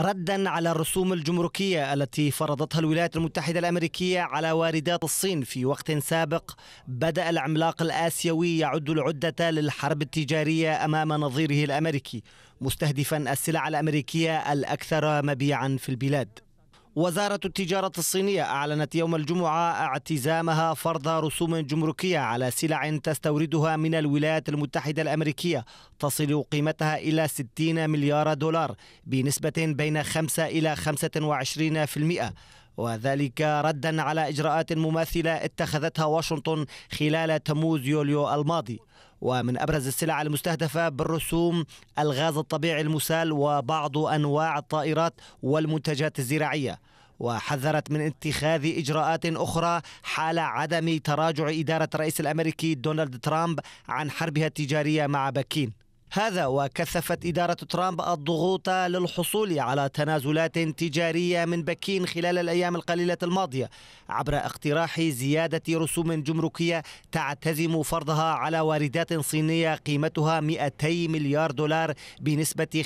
ردا على الرسوم الجمركيه التي فرضتها الولايات المتحده الامريكيه على واردات الصين في وقت سابق بدا العملاق الاسيوي يعد العده للحرب التجاريه امام نظيره الامريكي مستهدفا السلع الامريكيه الاكثر مبيعا في البلاد وزارة التجارة الصينية أعلنت يوم الجمعة اعتزامها فرض رسوم جمركية على سلع تستوردها من الولايات المتحدة الأمريكية تصل قيمتها إلى 60 مليار دولار بنسبة بين 5 إلى 25% وذلك ردا على إجراءات مماثلة اتخذتها واشنطن خلال تموز يوليو الماضي ومن أبرز السلع المستهدفة بالرسوم الغاز الطبيعي المسال وبعض أنواع الطائرات والمنتجات الزراعية وحذرت من اتخاذ اجراءات اخرى حال عدم تراجع اداره الرئيس الامريكي دونالد ترامب عن حربها التجاريه مع بكين هذا وكثفت إدارة ترامب الضغوط للحصول على تنازلات تجارية من بكين خلال الأيام القليلة الماضية عبر اقتراح زيادة رسوم جمركية تعتزم فرضها على واردات صينية قيمتها 200 مليار دولار بنسبة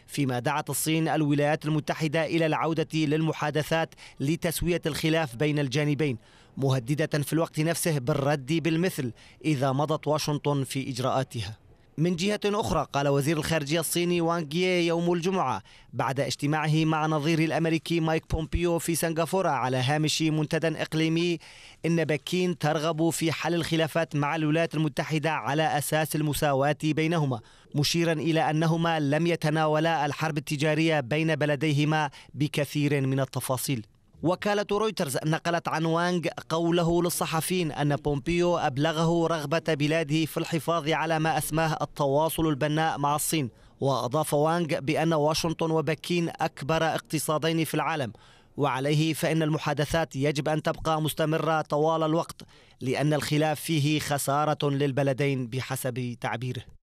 25% فيما دعت الصين الولايات المتحدة إلى العودة للمحادثات لتسوية الخلاف بين الجانبين مهددة في الوقت نفسه بالرد بالمثل إذا مضت واشنطن في إجراءاتها من جهة أخرى قال وزير الخارجية الصيني وانغ يي يوم الجمعة بعد اجتماعه مع نظيره الأمريكي مايك بومبيو في سنغافورة على هامش منتدى إقليمي إن بكين ترغب في حل الخلافات مع الولايات المتحدة على أساس المساواة بينهما مشيرا إلى أنهما لم يتناولا الحرب التجارية بين بلديهما بكثير من التفاصيل وكالة رويترز نقلت عن وانغ قوله للصحفيين أن بومبيو أبلغه رغبة بلاده في الحفاظ على ما أسماه التواصل البناء مع الصين وأضاف وانغ بأن واشنطن وبكين أكبر اقتصادين في العالم وعليه فإن المحادثات يجب أن تبقى مستمرة طوال الوقت لأن الخلاف فيه خسارة للبلدين بحسب تعبيره